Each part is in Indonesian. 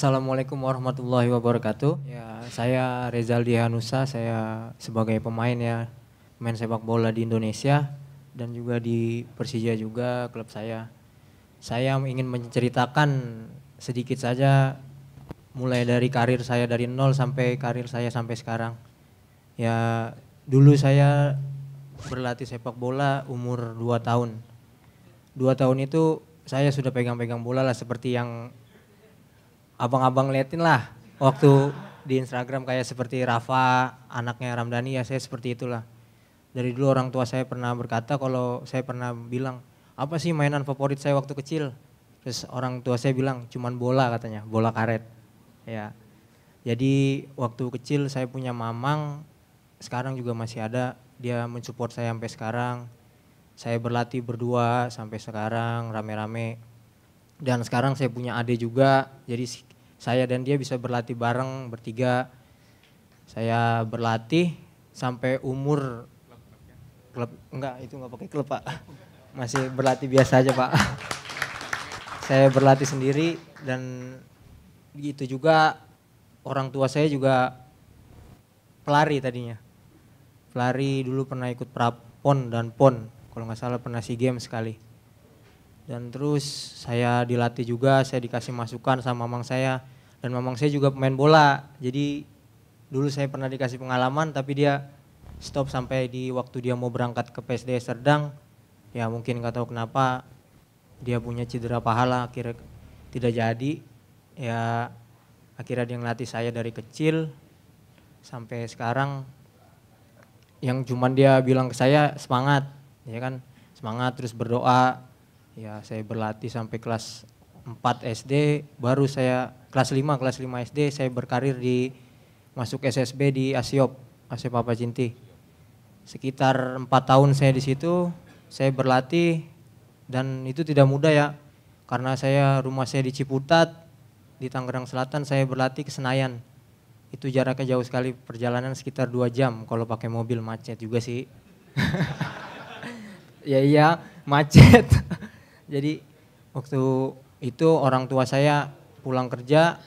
Assalamualaikum warahmatullahi wabarakatuh. Ya, saya Rezal Dianusa, saya sebagai pemain ya, main sepak bola di Indonesia dan juga di Persija juga klub saya. Saya ingin menceritakan sedikit saja mulai dari karir saya dari nol sampai karir saya sampai sekarang. Ya, dulu saya berlatih sepak bola umur 2 tahun. 2 tahun itu saya sudah pegang-pegang bola lah seperti yang abang-abang liatin lah waktu di Instagram kayak seperti Rafa, anaknya Ramdhani ya saya seperti itulah. Dari dulu orang tua saya pernah berkata kalau saya pernah bilang, apa sih mainan favorit saya waktu kecil? Terus orang tua saya bilang cuman bola katanya, bola karet. Ya. Jadi waktu kecil saya punya mamang, sekarang juga masih ada, dia mensupport saya sampai sekarang. Saya berlatih berdua sampai sekarang rame-rame. Dan sekarang saya punya adik juga, jadi saya dan dia bisa berlatih bareng bertiga. Saya berlatih sampai umur klub enggak itu enggak pakai klub Pak. Masih berlatih biasa aja Pak. saya berlatih sendiri dan gitu juga orang tua saya juga pelari tadinya. Pelari dulu pernah ikut prapon dan pon kalau nggak salah pernah SEA Games sekali dan terus saya dilatih juga saya dikasih masukan sama mamang saya dan mamang saya juga pemain bola jadi dulu saya pernah dikasih pengalaman tapi dia stop sampai di waktu dia mau berangkat ke PSD Serdang ya mungkin nggak tahu kenapa dia punya cedera pahala akhirnya tidak jadi ya akhirnya dia ngelatih saya dari kecil sampai sekarang yang cuman dia bilang ke saya semangat ya kan semangat terus berdoa Ya, saya berlatih sampai kelas 4 SD, baru saya kelas 5, kelas 5 SD saya berkarir di masuk SSB di Asiop, Asiop Papa Cinti. Sekitar 4 tahun saya di situ, saya berlatih dan itu tidak mudah ya. Karena saya rumah saya di Ciputat, di Tangerang Selatan saya berlatih ke Senayan. Itu jaraknya jauh sekali, perjalanan sekitar dua jam kalau pakai mobil macet juga sih. ya iya, macet. Jadi waktu itu orang tua saya pulang kerja,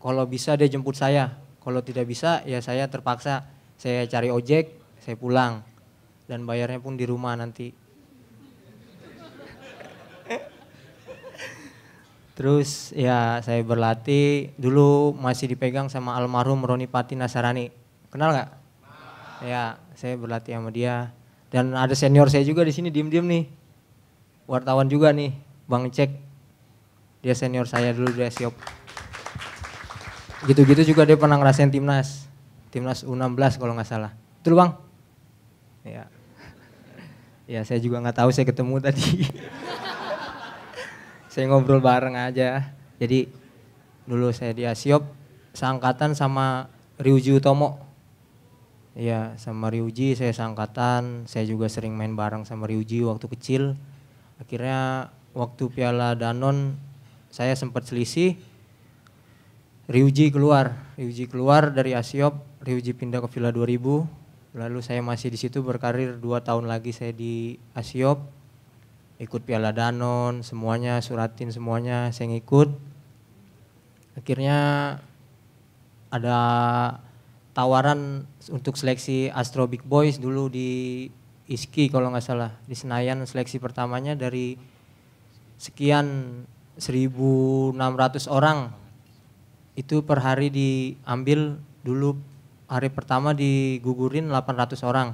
kalau bisa dia jemput saya. Kalau tidak bisa ya saya terpaksa saya cari ojek, saya pulang. Dan bayarnya pun di rumah nanti. Terus ya saya berlatih dulu masih dipegang sama almarhum Roni Pati Nasarani. Kenal nggak? Ya, saya berlatih sama dia. Dan ada senior saya juga di sini diem-diem nih wartawan juga nih, Bang Cek. Dia senior saya dulu di Siop. Gitu-gitu juga dia pernah ngerasain timnas. Timnas U16 kalau nggak salah. Betul Bang? Ya. Ya saya juga nggak tahu saya ketemu tadi. saya ngobrol bareng aja. Jadi dulu saya di siop seangkatan sama Ryuji Utomo. Iya, sama Ryuji saya sangkatan saya juga sering main bareng sama Ryuji waktu kecil akhirnya waktu Piala Danon saya sempat selisih Ryuji keluar Ryuji keluar dari Asiop Ryuji pindah ke Villa 2000 lalu saya masih di situ berkarir dua tahun lagi saya di Asiop ikut Piala Danon semuanya suratin semuanya saya ngikut akhirnya ada tawaran untuk seleksi Astro Big Boys dulu di Iski kalau nggak salah di Senayan seleksi pertamanya dari sekian 1.600 orang itu per hari diambil dulu hari pertama digugurin 800 orang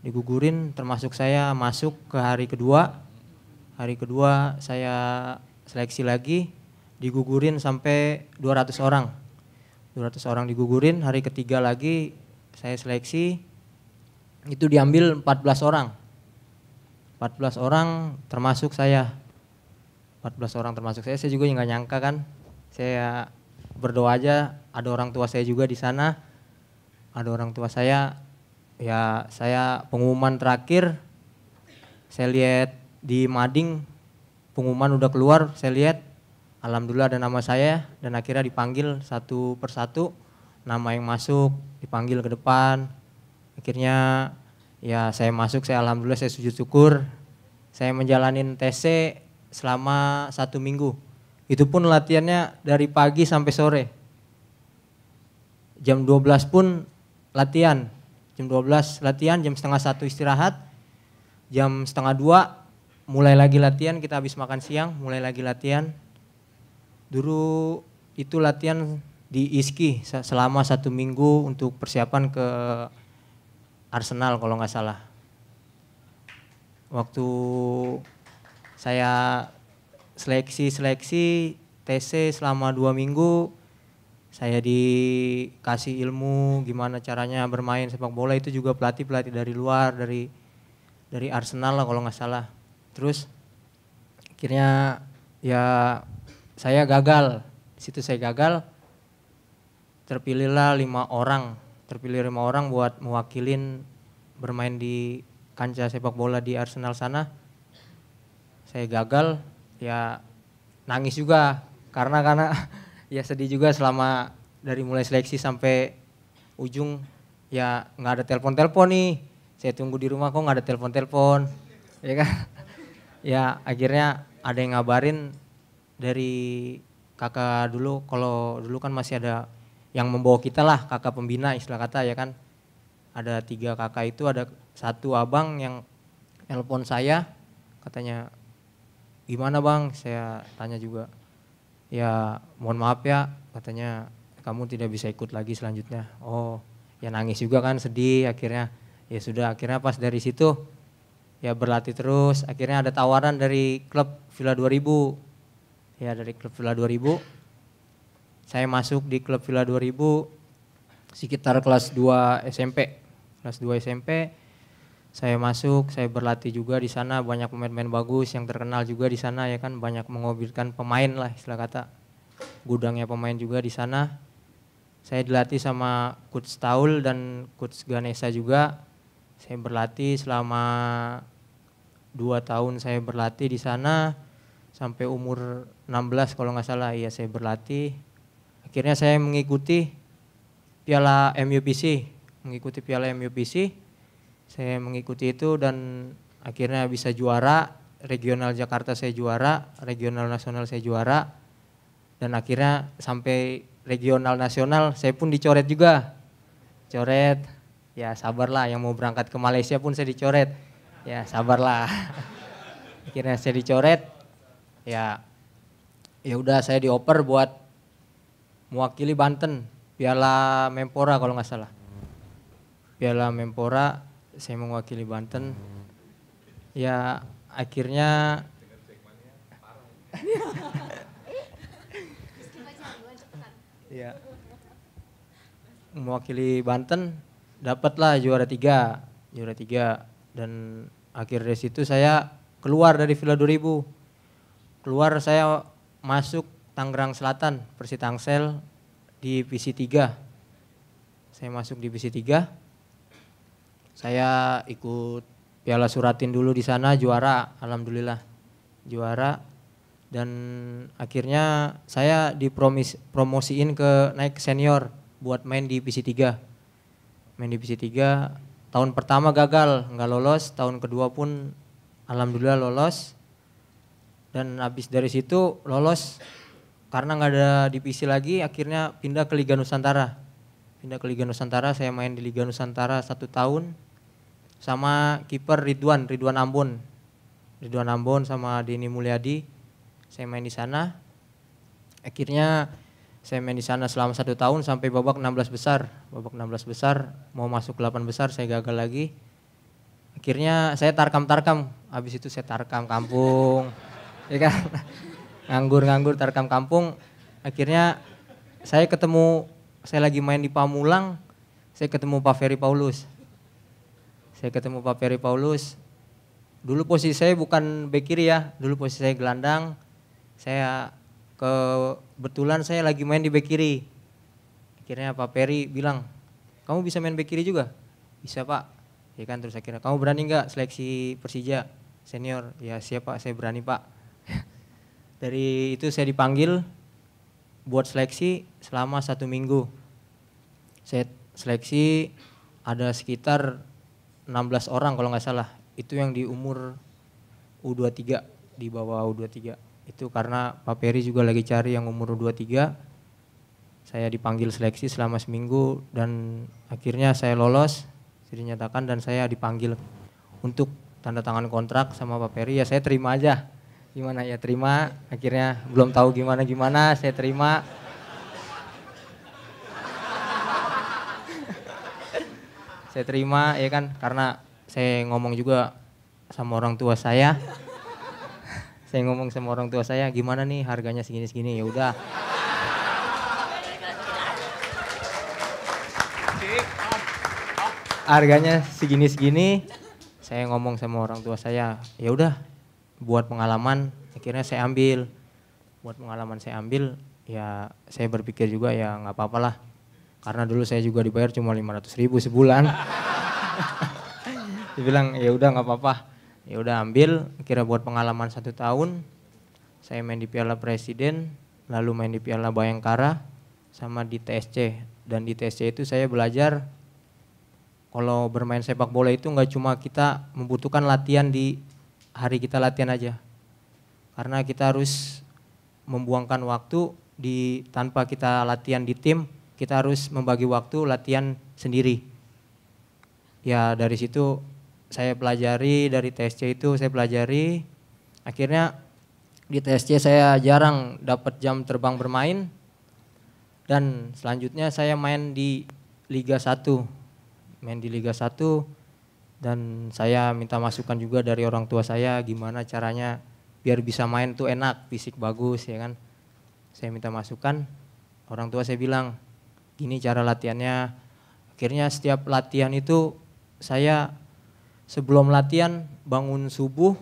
digugurin termasuk saya masuk ke hari kedua hari kedua saya seleksi lagi digugurin sampai 200 orang 200 orang digugurin hari ketiga lagi saya seleksi itu diambil 14 orang. 14 orang termasuk saya. 14 orang termasuk saya, saya juga nggak nyangka kan. Saya berdoa aja, ada orang tua saya juga di sana. Ada orang tua saya, ya saya pengumuman terakhir, saya lihat di Mading, pengumuman udah keluar, saya lihat Alhamdulillah ada nama saya dan akhirnya dipanggil satu persatu. Nama yang masuk dipanggil ke depan, akhirnya ya saya masuk saya alhamdulillah saya sujud syukur saya menjalani TC selama satu minggu itu pun latihannya dari pagi sampai sore jam 12 pun latihan jam 12 latihan jam setengah satu istirahat jam setengah dua mulai lagi latihan kita habis makan siang mulai lagi latihan dulu itu latihan di ISKI selama satu minggu untuk persiapan ke Arsenal kalau nggak salah. Waktu saya seleksi-seleksi TC selama dua minggu, saya dikasih ilmu gimana caranya bermain sepak bola itu juga pelatih pelatih dari luar dari dari Arsenal lah kalau nggak salah terus akhirnya ya saya gagal di situ saya gagal terpilihlah lima orang terpilih lima orang buat mewakilin bermain di kancah sepak bola di Arsenal sana. Saya gagal, ya nangis juga karena karena ya sedih juga selama dari mulai seleksi sampai ujung ya nggak ada telepon-telepon nih. Saya tunggu di rumah kok nggak ada telepon-telepon. Ya kan? ya akhirnya ada yang ngabarin dari kakak dulu kalau dulu kan masih ada yang membawa kita lah kakak pembina istilah kata ya kan ada tiga kakak itu ada satu abang yang telepon saya katanya gimana bang saya tanya juga ya mohon maaf ya katanya kamu tidak bisa ikut lagi selanjutnya oh ya nangis juga kan sedih akhirnya ya sudah akhirnya pas dari situ ya berlatih terus akhirnya ada tawaran dari klub Villa 2000 ya dari klub Villa 2000 saya masuk di klub Villa 2000 sekitar kelas 2 SMP. Kelas 2 SMP saya masuk, saya berlatih juga di sana banyak pemain-pemain bagus yang terkenal juga di sana ya kan banyak mengobirkan pemain lah istilah kata. Gudangnya pemain juga di sana. Saya dilatih sama coach Taul dan coach Ganesa juga. Saya berlatih selama dua tahun saya berlatih di sana sampai umur 16 kalau nggak salah ya saya berlatih akhirnya saya mengikuti piala MUBC mengikuti piala MUBC saya mengikuti itu dan akhirnya bisa juara regional Jakarta saya juara regional nasional saya juara dan akhirnya sampai regional nasional saya pun dicoret juga coret ya sabarlah yang mau berangkat ke Malaysia pun saya dicoret ya sabarlah akhirnya saya dicoret ya ya udah saya dioper buat mewakili Banten Piala Mempora kalau nggak salah. Piala Mempora saya mewakili Banten. Ya akhirnya ya mewakili Banten dapatlah juara tiga juara tiga dan akhir dari situ saya keluar dari Villa 2000 keluar saya masuk Tangerang Selatan, Persi Tangsel di PC 3. Saya masuk di PC 3. Saya ikut Piala Suratin dulu di sana juara, alhamdulillah. Juara dan akhirnya saya dipromosiin ke naik senior buat main di PC 3. Main di PC 3 tahun pertama gagal, nggak lolos, tahun kedua pun alhamdulillah lolos. Dan habis dari situ lolos karena nggak ada divisi lagi akhirnya pindah ke Liga Nusantara pindah ke Liga Nusantara saya main di Liga Nusantara satu tahun sama kiper Ridwan Ridwan Ambon Ridwan Ambon sama Dini Mulyadi saya main di sana akhirnya saya main di sana selama satu tahun sampai babak 16 besar babak 16 besar mau masuk 8 besar saya gagal lagi akhirnya saya tarkam tarkam habis itu saya tarkam kampung ya kan nganggur-nganggur terekam kampung akhirnya saya ketemu saya lagi main di Pamulang saya ketemu Pak Ferry Paulus saya ketemu Pak Ferry Paulus dulu posisi saya bukan bek kiri ya dulu posisi saya gelandang saya kebetulan saya lagi main di bek kiri akhirnya Pak Ferry bilang kamu bisa main bek kiri juga bisa Pak ya kan terus akhirnya kamu berani nggak seleksi Persija senior ya siapa saya berani Pak dari itu saya dipanggil buat seleksi selama satu minggu. Saya seleksi ada sekitar 16 orang kalau nggak salah. Itu yang di umur U23, di bawah U23. Itu karena Pak Peri juga lagi cari yang umur U23. Saya dipanggil seleksi selama seminggu dan akhirnya saya lolos, saya dinyatakan dan saya dipanggil untuk tanda tangan kontrak sama Pak Peri. Ya saya terima aja gimana ya terima akhirnya belum tahu gimana gimana saya terima saya terima ya kan karena saya ngomong juga sama orang tua saya saya ngomong sama orang tua saya gimana nih harganya segini segini ya udah harganya segini segini saya ngomong sama orang tua saya ya udah buat pengalaman akhirnya saya ambil buat pengalaman saya ambil ya saya berpikir juga ya nggak apa apalah karena dulu saya juga dibayar cuma 500 ribu sebulan dibilang ya udah nggak apa-apa ya udah ambil kira buat pengalaman satu tahun saya main di Piala Presiden lalu main di Piala Bayangkara sama di TSC dan di TSC itu saya belajar kalau bermain sepak bola itu nggak cuma kita membutuhkan latihan di hari kita latihan aja. Karena kita harus membuangkan waktu di tanpa kita latihan di tim, kita harus membagi waktu latihan sendiri. Ya dari situ saya pelajari dari TSC itu saya pelajari akhirnya di TSC saya jarang dapat jam terbang bermain dan selanjutnya saya main di Liga 1. Main di Liga 1 dan saya minta masukan juga dari orang tua saya gimana caranya biar bisa main tuh enak fisik bagus ya kan saya minta masukan orang tua saya bilang gini cara latihannya akhirnya setiap latihan itu saya sebelum latihan bangun subuh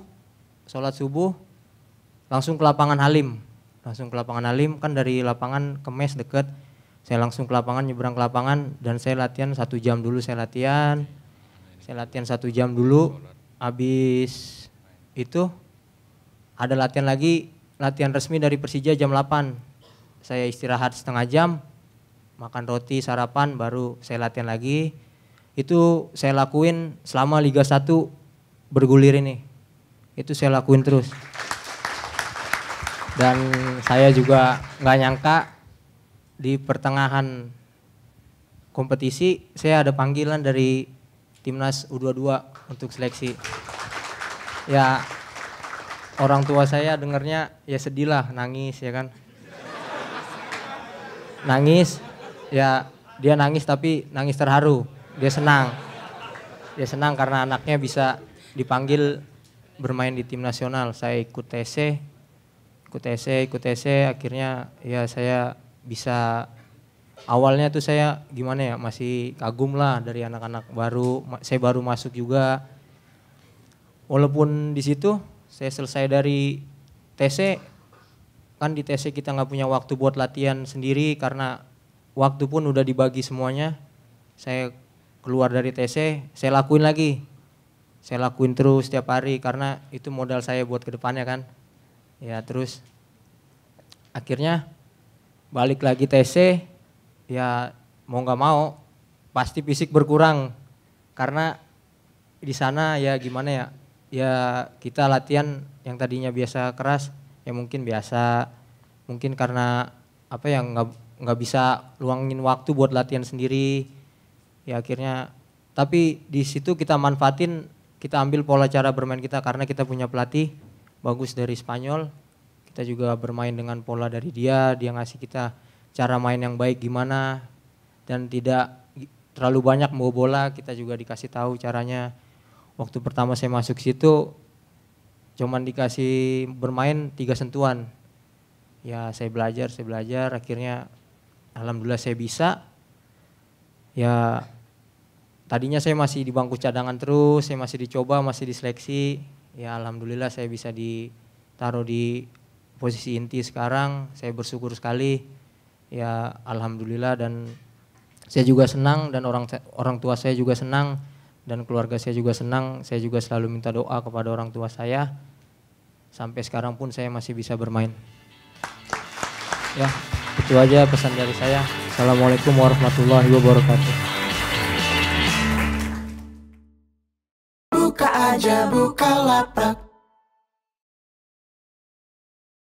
sholat subuh langsung ke lapangan Halim langsung ke lapangan Halim kan dari lapangan Kemes deket saya langsung ke lapangan nyebrang ke lapangan dan saya latihan satu jam dulu saya latihan saya latihan satu jam dulu habis itu ada latihan lagi latihan resmi dari Persija jam 8 saya istirahat setengah jam makan roti sarapan baru saya latihan lagi itu saya lakuin selama Liga 1 bergulir ini itu saya lakuin terus dan saya juga nggak nyangka di pertengahan kompetisi saya ada panggilan dari timnas U22 untuk seleksi. Ya orang tua saya dengarnya ya sedih lah, nangis ya kan. Nangis, ya dia nangis tapi nangis terharu, dia senang. Dia senang karena anaknya bisa dipanggil bermain di tim nasional. Saya ikut TC, e, ikut TC, e, ikut TC, e, akhirnya ya saya bisa awalnya tuh saya gimana ya masih kagum lah dari anak-anak baru saya baru masuk juga walaupun di situ saya selesai dari TC kan di TC kita nggak punya waktu buat latihan sendiri karena waktu pun udah dibagi semuanya saya keluar dari TC saya lakuin lagi saya lakuin terus setiap hari karena itu modal saya buat kedepannya kan ya terus akhirnya balik lagi TC ya mau nggak mau pasti fisik berkurang karena di sana ya gimana ya ya kita latihan yang tadinya biasa keras ya mungkin biasa mungkin karena apa ya nggak nggak bisa luangin waktu buat latihan sendiri ya akhirnya tapi di situ kita manfaatin kita ambil pola cara bermain kita karena kita punya pelatih bagus dari Spanyol kita juga bermain dengan pola dari dia dia ngasih kita cara main yang baik gimana dan tidak terlalu banyak mau bola kita juga dikasih tahu caranya waktu pertama saya masuk situ cuman dikasih bermain tiga sentuhan ya saya belajar saya belajar akhirnya alhamdulillah saya bisa ya tadinya saya masih di bangku cadangan terus saya masih dicoba masih diseleksi ya alhamdulillah saya bisa ditaruh di posisi inti sekarang saya bersyukur sekali ya alhamdulillah dan saya juga senang dan orang orang tua saya juga senang dan keluarga saya juga senang. Saya juga selalu minta doa kepada orang tua saya. Sampai sekarang pun saya masih bisa bermain. Ya, itu aja pesan dari saya. Assalamualaikum warahmatullahi wabarakatuh. Buka aja buka lapak